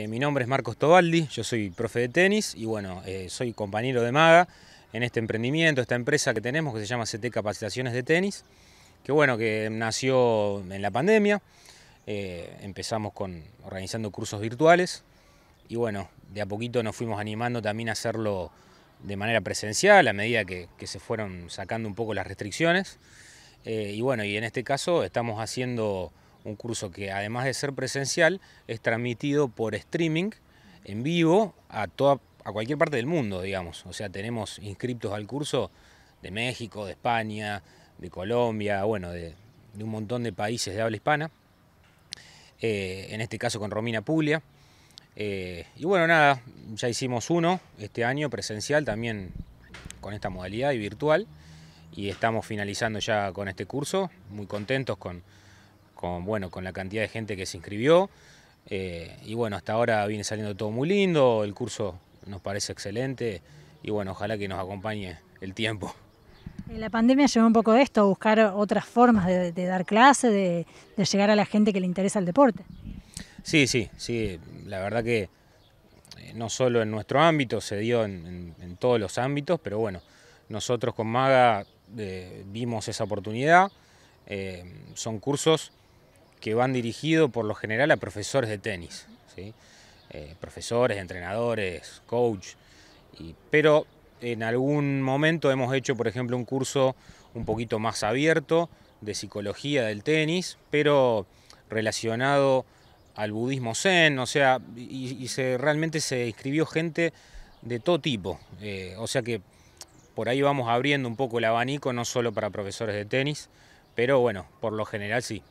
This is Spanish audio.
Eh, mi nombre es Marcos Tobaldi, yo soy profe de tenis y bueno, eh, soy compañero de Maga en este emprendimiento, esta empresa que tenemos que se llama CT Capacitaciones de Tenis, que bueno, que nació en la pandemia, eh, empezamos con organizando cursos virtuales y bueno, de a poquito nos fuimos animando también a hacerlo de manera presencial a medida que, se fueron sacando un poco las restricciones y bueno, y en este caso estamos haciendo un curso que además de ser presencial, es transmitido por streaming en vivo a, toda, a cualquier parte del mundo, digamos. O sea, tenemos inscriptos al curso de México, de España, de Colombia, bueno, de, un montón de países de habla hispana. Eh, en este caso con Romina Puglia. Eh, y bueno, nada, ya hicimos uno este año presencial también con esta modalidad y virtual. Y estamos finalizando ya con este curso, muy contentos con, con, bueno, con la cantidad de gente que se inscribió. Eh, y bueno, hasta ahora viene saliendo todo muy lindo, el curso nos parece excelente y bueno, ojalá que nos acompañe el tiempo. Eh, la pandemia llevó un poco de esto, buscar otras formas de, dar clase, de, llegar a la gente que le interesa el deporte. Sí, sí, sí, la verdad que eh, no solo en nuestro ámbito, se dio en, todos los ámbitos, pero bueno, nosotros con Maga vimos esa oportunidad, son cursos que van dirigidos por lo general a profesores de tenis, eh, profesores, entrenadores, coach, pero en algún momento hemos hecho, por ejemplo, un curso un poquito más abierto de psicología del tenis, pero relacionado al budismo zen, o sea, y, se, realmente se inscribió gente de todo tipo, eh, o sea que por ahí vamos abriendo un poco el abanico, no solo para profesores de tenis, pero bueno, por lo general sí.